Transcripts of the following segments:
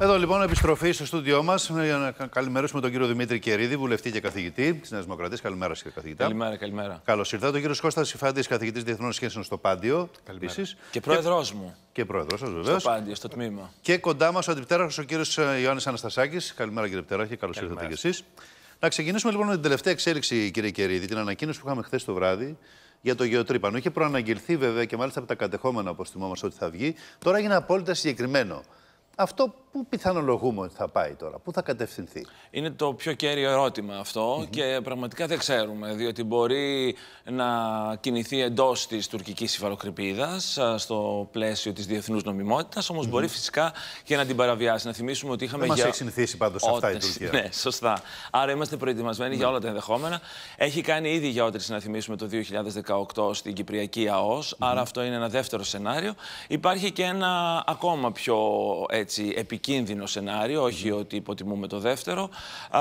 Εδώ λοιπόν επιστροφή στο στούντιό μας ε, για να καλημερίσουμε τον κύριο Δημήτρη Κερίδη, βουλευτή και καθηγητή της Νέας Δημοκρατίας. Καλημέρα, κύριε καθηγητά. Καλημέρα, καλημέρα. Καλώς ήρθατε. Ο κύριος Κώστας Ιφάντη, καθηγητής Διεθνών Σχέσεων στο Πάντιο. Καλημέρα. Και πρόεδρός μου. Και πρόεδρό σας, βεβαίω. Στο Πάντιο, στο τμήμα. Και κοντά μας ο αντιπτέραρχος ο κύριος ε, Ιωάννης Αναστασάκης. Καλημέρα, κύριε Πτεράρχη. Καλώ ήρθατε κι εσείς. Να ξεκινήσουμε λοιπόν με την τελευταία εξέλιξη, κύριε Κερίδη, την ανακοίνωση που είχαμε χθες το βράδυ για το γεωτρύπανο. Είχε προαναγγελθεί βέβαια και μάλιστα από τα κατεχόμενα, όπως θυμόμαστε ότι θα βγει. Τώρα έγινε απόλυτα συγκεκριμένο αυτό πού πιθανολογούμε ότι θα πάει τώρα, πού θα κατευθυνθεί. Είναι το πιο κέριο ερώτημα αυτό και πραγματικά δεν ξέρουμε, διότι μπορεί να κινηθεί εντός της τουρκικής υφαλοκρηπίδας στο πλαίσιο της διεθνούς νομιμότητας, όμως μπορεί φυσικά και να την παραβιάσει. Να θυμίσουμε ότι είχαμε. Δεν για... μα έχει συνηθίσει πάντως αυτά η Τουρκία. Ναι, σωστά. Άρα είμαστε προετοιμασμένοι mm για ναι. όλα τα ενδεχόμενα. Έχει κάνει ήδη για να θυμίσουμε, το 2018 στην Κυπριακή ΑΟΣ, άρα αυτό είναι ένα δεύτερο σενάριο. Υπάρχει και ένα ακόμα πιο έτσι ε, έτσι, επικίνδυνο σενάριο, όχι ότι υποτιμούμε το δεύτερο, α,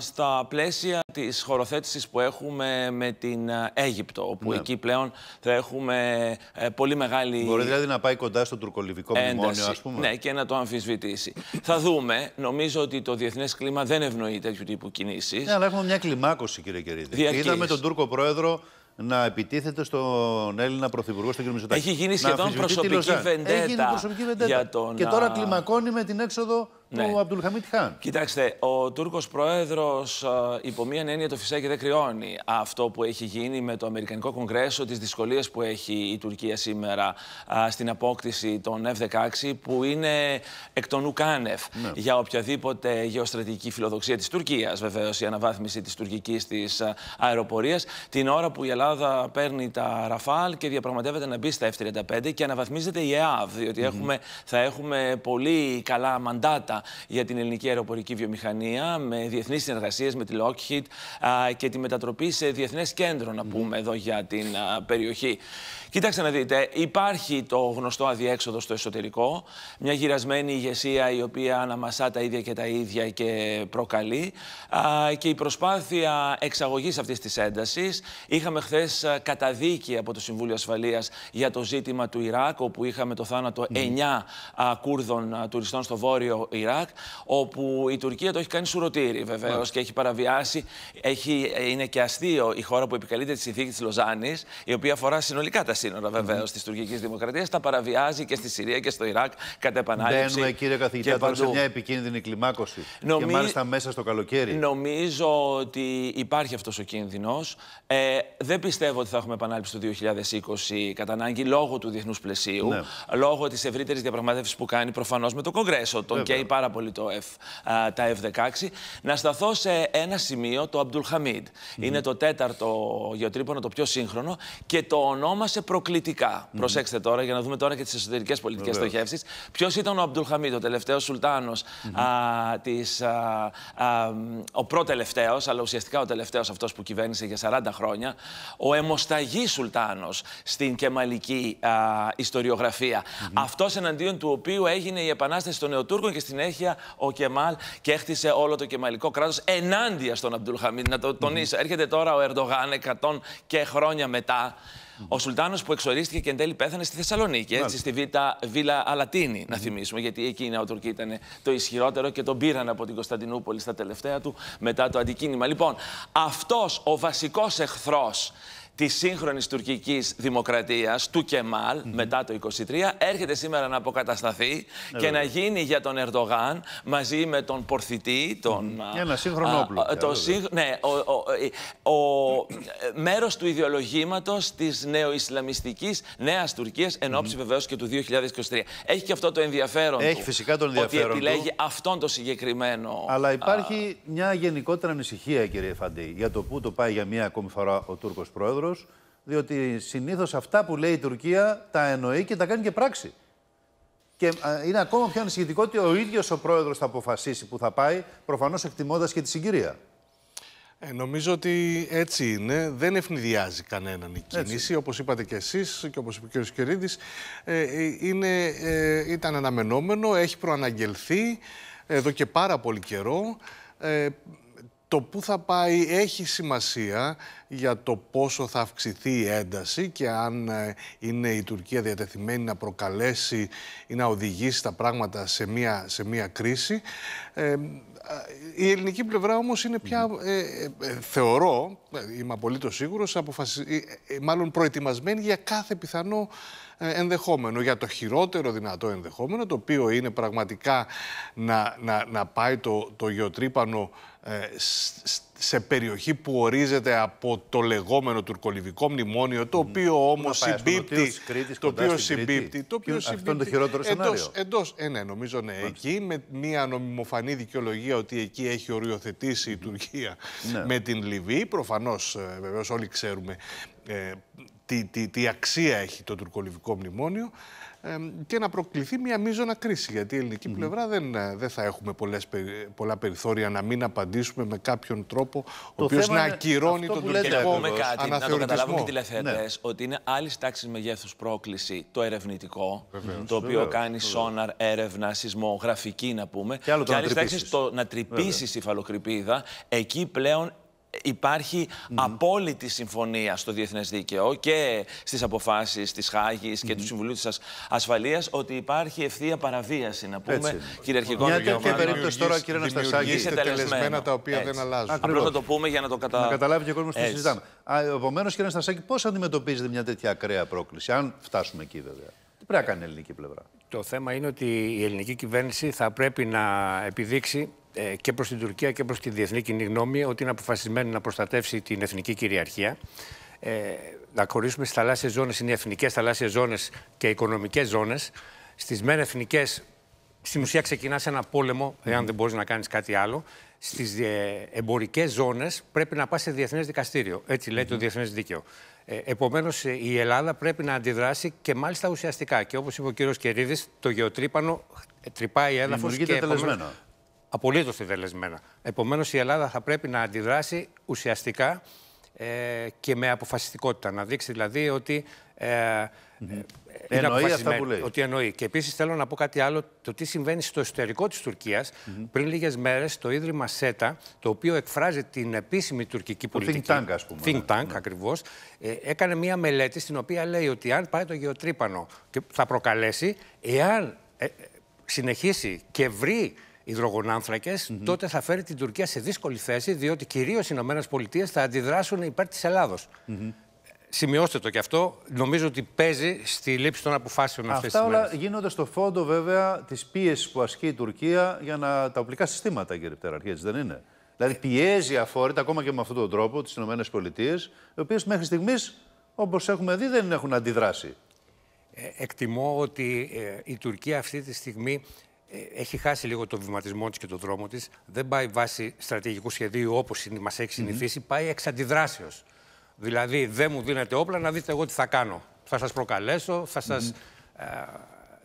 στα πλαίσια της χωροθέτησης που έχουμε με την Αίγυπτο, όπου ναι. εκεί πλέον θα έχουμε ε, πολύ μεγάλη... Μπορεί δηλαδή να πάει κοντά στο τουρκολιβικό μνημόνιο, ας πούμε. Ναι, και να το αμφισβητήσει. θα δούμε. Νομίζω ότι το διεθνές κλίμα δεν ευνοεί τέτοιου τύπου κινήσεις. Ναι, αλλά έχουμε μια κλιμάκωση, κύριε Κερίδη. Είδαμε τον Τούρκο πρόεδρο να επιτίθεται στον Έλληνα Πρωθυπουργό, στον κ. Μητσοτάκη. Έχει γίνει σχεδόν προσωπική βεντέτα, γίνει προσωπική βεντέτα. τον... Και τώρα κλιμακώνει με την έξοδο ναι. του Αμπτουλχαμίτ Χάν. Κοιτάξτε, ο Τούρκος πρόεδρος ε, υπό μία έννοια το και δεν κρυώνει αυτό που έχει γίνει με το Αμερικανικό Κογκρέσο, τις δυσκολίες που έχει η Τουρκία σήμερα στην απόκτηση των F-16, που είναι εκ των ουκάνευ ναι. για οποιαδήποτε γεωστρατηγική φιλοδοξία της Τουρκίας, βεβαίως η αναβάθμιση της τουρκικής της ε, αεροπορίας. Την ώρα που η Ελλάδα παίρνει τα Ραφάλ και διαπραγματεύεται να μπει στα F-35 και αναβαθμίζεται η ΕΑΒ, διότι έχουμε, θα έχουμε πολύ καλά μαντάτα για την ελληνική αεροπορική βιομηχανία με διεθνείς συνεργασίες, με τη Lockheed και τη μετατροπή σε διεθνές κέντρο, να πούμε, εδώ για την περιοχή. Κοιτάξτε να δείτε, υπάρχει το γνωστό αδιέξοδο στο εσωτερικό, μια γυρασμένη ηγεσία η οποία αναμασά τα ίδια και τα ίδια και προκαλεί και η προσπάθεια εξαγωγής αυτής της έντασης. Είχαμε χθες καταδίκη από το Συμβούλιο Ασφαλείας για το ζήτημα του Ιράκ, όπου είχαμε το θάνατο 9 Κούρδων τουριστών στο βόρειο Ιράκ, όπου η Τουρκία το έχει κάνει σουρωτήρι βεβαίως ναι. και έχει παραβιάσει. Έχει, είναι και αστείο η χώρα που επικαλείται τη συνθήκη της Λοζάνης, η οποία αφορά συνολικά τα σύνορα βεβαίως mm-hmm. της τουρκικής δημοκρατίας, τα παραβιάζει και στη Συρία και στο Ιράκ κατά επανάληψη. Μπαίνουμε, κύριε καθηγητά, τώρα σε μια επικίνδυνη κλιμάκωση. Και μάλιστα μέσα στο καλοκαίρι. Νομίζω ότι υπάρχει αυτός ο κίνδυνος. Ε, δεν πιστεύω ότι θα έχουμε επανάληψη το 2020 κατά ανάγκη λόγω του διεθνούς πλαισίου, ναι. λόγω της ευρύτερης διαπραγμάτευσης που κάνει προφανώς με το Κογκρέσο, τον πάρα πολύ F, τα F-16. Να σταθώ σε ένα σημείο, το Αμπτουλ Mm Είναι το τέταρτο γεωτρύπονο, το πιο σύγχρονο και το ονόμασε προκλητικά. Mm Προσέξτε τώρα, για να δούμε τώρα και τις εσωτερικές πολιτικές στοχεύσεις. Ποιος ήταν ο Χαμίδ, ο τελευταίος σουλτάνος, mm ο προτελευταίος, αλλά ουσιαστικά ο τελευταίος αυτός που κυβέρνησε για 40 χρόνια. Ο αιμοσταγής σουλτάνος στην κεμαλική α, ιστοριογραφία. Αυτός εναντίον του οποίου έγινε η επανάσταση των Νεοτούρκων και στην συνέχεια ο Κεμάλ και έχτισε όλο το κεμαλικό κράτος ενάντια στον Αμπτουλχαμίδ. Να το τονισω Έρχεται τώρα ο Ερντογάν εκατόν και χρόνια Ο Σουλτάνος που εξορίστηκε και εν τέλει πέθανε στη θεσσαλονικη έτσι, στη Βίτα, Βίλα Αλατίνη, να θυμίσουμε, γιατί εκεί ο Νεοτουρκία ήταν το ισχυρότερο και τον πήραν από την Κωνσταντινούπολη στα τελευταία του μετά το αντικίνημα. Λοιπόν, αυτός ο βασικός εχθρός της σύγχρονης τουρκικής δημοκρατίας του Κεμάλ, μετά το 23, έρχεται σήμερα να αποκατασταθεί ε, και να γίνει για τον Ερντογάν μαζί με τον Πορθητή. Τον, mm -hmm. Ένα σύγχρονο όπλο. το ναι, ο, ο, ε, ε, μέρος του ιδεολογήματος της νεοϊσλαμιστικής νέας Τουρκίας εν ώψη mm βεβαίως και του 2023. Έχει και αυτό το ενδιαφέρον Έχει του, φυσικά τον ενδιαφέρον ότι επιλέγει του. αυτόν το συγκεκριμένο... Αλλά υπάρχει μια γενικότερα ανησυχία κύριε Φαντή για το πού το πάει για μια ακόμη φορά ο Τούρκος Πρόεδρος διότι συνήθως αυτά που λέει η Τουρκία τα εννοεί και τα κάνει και πράξη. Και είναι ακόμα πιο ανησυχητικό ότι ο ίδιος ο πρόεδρος θα αποφασίσει που θα πάει, προφανώς εκτιμώντας και τη συγκυρία. Ε, νομίζω ότι έτσι είναι. Δεν ευνηδιάζει κανέναν η κίνηση. Όπως είπατε και εσείς και όπως είπε και ο κ. Κερίδης, ε, ε, ήταν αναμενόμενο, έχει προαναγγελθεί εδώ και πάρα πολύ καιρό. Ε, το πού θα πάει έχει σημασία για το πόσο θα αυξηθεί η ένταση και αν ε, είναι η Τουρκία διατεθειμένη να προκαλέσει ή να οδηγήσει τα πράγματα σε μια, σε μια κρίση. Ε, ε, η ελληνική πλευρά όμως είναι πια, ε, θεωρώ, είμαι απολύτως σίγουρος, αποφασι... μάλλον προετοιμασμένη για κάθε πιθανό ενδεχόμενο, για το χειρότερο δυνατό ενδεχόμενο, το οποίο είναι πραγματικά να, να, πάει το, το γεωτρύπανο σε περιοχή που ορίζεται από το λεγόμενο τουρκολιβικό μνημόνιο, το οποίο όμω συμπίπτει. Το οποίο συμπίπτει. Το οποίο συμπίπτει. Αυτό είναι το χειρότερο σενάριο. Εντός. Ε, ναι, νομίζω ναι. Εκεί με μια νομιμοφανή δικαιολογία ότι εκεί έχει οριοθετήσει η Τουρκία ναι. με την Λιβύη. Προφανώς, ε, βεβαίως, όλοι ξέρουμε ε, τι, τι, τι αξία έχει το τουρκολιβικό μνημόνιο ε, και να προκληθεί μια μείζωνα κρίση. Γιατί η ελληνική πλευρά δεν, ε, δεν θα έχουμε πολλές, πολλά περιθώρια να μην απαντήσουμε με κάποιον τρόπο ο οποίο να ακυρώνει τον τουρκικό λέτε, κάτι, Να το καταλάβουν και οι ναι. ότι είναι άλλη τάξη μεγέθους πρόκληση το ερευνητικό, το οποίο κάνει σόναρ, έρευνα, σεισμογραφική να πούμε. Και, άλλο άλλη τάξη το να τρυπήσεις η φαλοκρηπίδα. Εκεί πλέον υπάρχει mm. απόλυτη συμφωνία στο διεθνές δίκαιο και στις αποφάσεις της Χάγης και του ναι. Συμβουλίου της Ασφαλείας ότι υπάρχει ευθεία παραβίαση, να πούμε, κυριαρχικών Μια τέτοια περίπτωση τώρα, κύριε Αναστασάκη, είναι τελεσμένα τα οποία δεν αλλάζουν. Απλώς να το πούμε για να το κατα... να καταλάβει και ο κόσμος που συζητάμε. Επομένως, κύριε Αναστασάκη, πώς αντιμετωπίζετε μια τέτοια ακραία πρόκληση, αν φτάσουμε εκεί βέβαια. Τι πρέπει να κάνει η ελληνική πλευρά. Το θέμα είναι ότι η ελληνική κυβέρνηση θα πρέπει να επιδείξει ε, και προς την Τουρκία και προς τη διεθνή κοινή γνώμη ότι είναι αποφασισμένη να προστατεύσει την εθνική κυριαρχία. Ε, να χωρίσουμε στις θαλάσσιες ζώνες, είναι οι εθνικές θαλάσσιες ζώνες και οι οικονομικές ζώνες. Στις μεν εθνικές, στην ουσία ξεκινάς ένα πόλεμο, εάν δεν μπορείς να κάνεις κάτι άλλο. Στις ε, εμπορικές ζώνες πρέπει να πας σε διεθνές δικαστήριο, έτσι λέει το διεθνές δίκαιο. Ε, Επομένως, ε, η Ελλάδα πρέπει να αντιδράσει και μάλιστα ουσιαστικά. Και όπως είπε ο κύριος Κερίδης, το γεωτρύπανο τρυπάει έδαφος. και απολύτω δελεσμένα. Επομένως, η Ελλάδα θα πρέπει να αντιδράσει ουσιαστικά ε, και με αποφασιστικότητα. Να δείξει δηλαδή ότι. Ε, ε εννοεί αυτά που λέει. Ότι εννοεί. Και επίσης θέλω να πω κάτι άλλο, το τι συμβαίνει στο εσωτερικό της Τουρκίας. Mm -hmm. Πριν λίγες μέρες, το ίδρυμα ΣΕΤΑ, το οποίο εκφράζει την επίσημη τουρκική το πολιτική. Think tank, ας πούμε. Think ναι. tank, mm ναι. ακριβώς. Ε, έκανε μία μελέτη στην οποία λέει ότι αν πάει το γεωτρύπανο και θα προκαλέσει, εάν ε, ε συνεχίσει και βρει υδρογονάνθρακες, mm τότε θα φέρει την Τουρκία σε δύσκολη θέση, διότι κυρίως οι ΗΠΑ θα αντιδράσουν υπέρ της Ελλάδος. Mm -hmm. Σημειώστε το κι αυτό. Νομίζω ότι παίζει στη λήψη των αποφάσεων αυτές τις Αυτά όλα γίνονται στο φόντο βέβαια της πίεσης που ασκεί η Τουρκία για να... τα οπλικά συστήματα, κύριε Πτεραρχή, δεν είναι. Δηλαδή πιέζει αφόρητα ακόμα και με αυτόν τον τρόπο τις ΗΠΑ, οι οποίες μέχρι στιγμής, όπως έχουμε δει, δεν έχουν αντιδράσει. Ε, εκτιμώ ότι ε, η Τουρκία αυτή τη στιγμή ε, έχει χάσει λίγο το βηματισμό της και τον δρόμο της. Δεν πάει βάσει στρατηγικού σχεδίου όπως μας έχει συνηθίσει, mm -hmm. πάει εξ αντιδράσεως. Δηλαδή, δεν μου δίνετε όπλα να δείτε εγώ τι θα κάνω. Θα σας προκαλέσω, θα σας ε,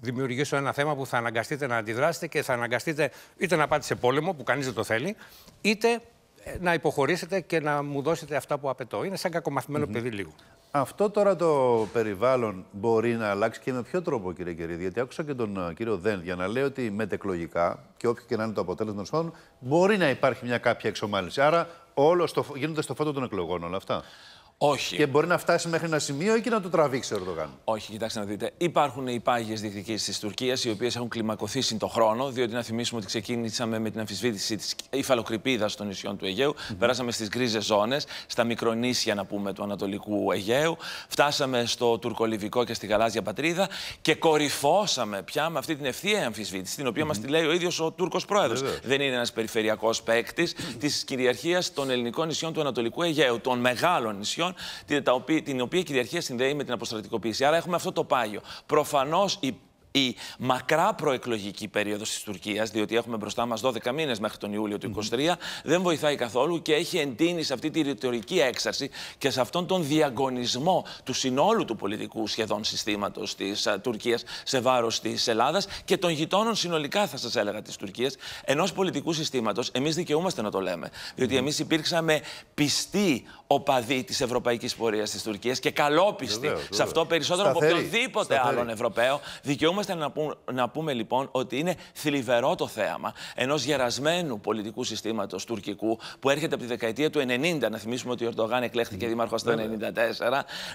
δημιουργήσω ένα θέμα που θα αναγκαστείτε να αντιδράσετε και θα αναγκαστείτε είτε να πάτε σε πόλεμο που κανείς δεν το θέλει, είτε ε, να υποχωρήσετε και να μου δώσετε αυτά που απαιτώ. Είναι σαν κακομαθημένο mm παιδί λίγο. Αυτό τώρα το περιβάλλον μπορεί να αλλάξει και με ποιο τρόπο, κύριε Κερίδη. Γιατί άκουσα και τον ε, κύριο για να λέει ότι μετεκλογικά και όποιο και να είναι το αποτέλεσμα των σπάνων, μπορεί να υπάρχει μια κάποια εξομάλυνση. Άρα όλο στο, γίνονται στο φώτο των εκλογών όλα αυτά. Όχι. Και μπορεί να φτάσει μέχρι ένα σημείο ή και να το τραβήξει ο Ερντογάν. Όχι, κοιτάξτε να δείτε. Υπάρχουν οι πάγιες διεκδικήσεις της Τουρκίας, οι οποίες έχουν κλιμακωθεί συν το χρόνο, διότι να θυμίσουμε ότι ξεκίνησαμε με την αμφισβήτηση της υφαλοκρηπίδας των νησιών του Αιγαίου, mm -hmm. περάσαμε στις γκρίζες ζώνες, στα μικρονήσια να πούμε του Ανατολικού Αιγαίου, φτάσαμε στο τουρκολιβικό και στη γαλάζια πατρίδα και κορυφώσαμε πια με αυτή την ευθεία αμφισβήτηση, την οποία mm -hmm. μας τη λέει ο ίδιος ο Τούρκος πρόεδρος. Δεν είναι ένας περιφερειακός παίκτης της κυριαρχίας των ελληνικών νησιών του Ανατολικού Αιγαίου, των μεγάλων νησιών την οποία κυριαρχία συνδέει με την αποστρατικοποίηση. Άρα έχουμε αυτό το πάγιο. Προφανώς η η μακρά προεκλογική περίοδος της Τουρκίας, διότι έχουμε μπροστά μας 12 μήνες μέχρι τον Ιούλιο του 2023, δεν βοηθάει καθόλου και έχει εντείνει σε αυτή τη ρητορική έξαρση και σε αυτόν τον διαγωνισμό του συνόλου του πολιτικού σχεδόν συστήματος της Τουρκία ε, Τουρκίας σε βάρος της Ελλάδας και των γειτόνων συνολικά θα σας έλεγα της Τουρκίας, ενός πολιτικού συστήματος, εμείς δικαιούμαστε να το λέμε, διότι εμείς υπήρξαμε πιστοί οπαδοί της ευρωπαϊκής πορείας της Τουρκίας και καλόπιστοι σε αυτό περισσότερο από οποιοδήποτε άλλον Ευρωπαίο. Δικαιούμαστε θα να, πούμε, να πούμε λοιπόν ότι είναι θλιβερό το θέαμα ενός γερασμένου πολιτικού συστήματος τουρκικού που έρχεται από τη δεκαετία του 90. Να θυμίσουμε ότι ο Ερντογάν εκλέχθηκε δήμαρχος το 1994.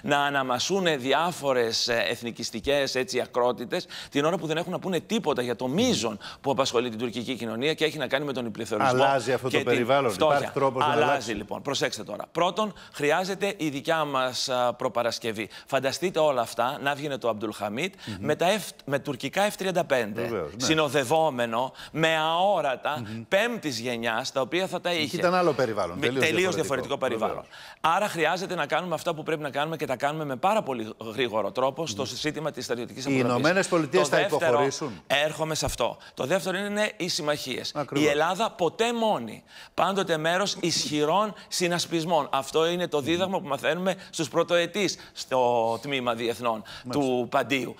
Να αναμασούν διάφορε εθνικιστικέ ακρότητες την ώρα που δεν έχουν να πούνε τίποτα για το μείζον που απασχολεί την τουρκική κοινωνία και έχει να κάνει με τον υπληθωρισμό. Αλλάζει αυτό το περιβάλλον. Υπάρχει τρόπος να αλλάζει. λοιπόν. Προσέξτε τώρα. Πρώτον, χρειάζεται η δικιά μας προπαρασκευή. Φανταστείτε όλα αυτά να βγει το Αμπτουλχαμίτ mm με, τα, με τουρκικά F-35, ναι. συνοδευόμενο με αόρατα mm -hmm. πέμπτης γενιάς, τα οποία θα τα είχε. Ήταν άλλο περιβάλλον. Τελείω διαφορετικό, περιβάλλον. Άρα χρειάζεται να κάνουμε αυτά που πρέπει να κάνουμε και τα κάνουμε με πάρα πολύ γρήγορο τρόπο στο σύστημα της στρατιωτικής αποτροπή. Οι Ηνωμένε Πολιτείες θα υποχωρήσουν. Έρχομαι σε αυτό. Το δεύτερο είναι οι συμμαχίες. Η Ελλάδα ποτέ μόνη. Πάντοτε μέρος ισχυρών συνασπισμών. Αυτό είναι το δίδαγμα που μαθαίνουμε στους πρωτοετής στο τμήμα διεθνών του Παντίου.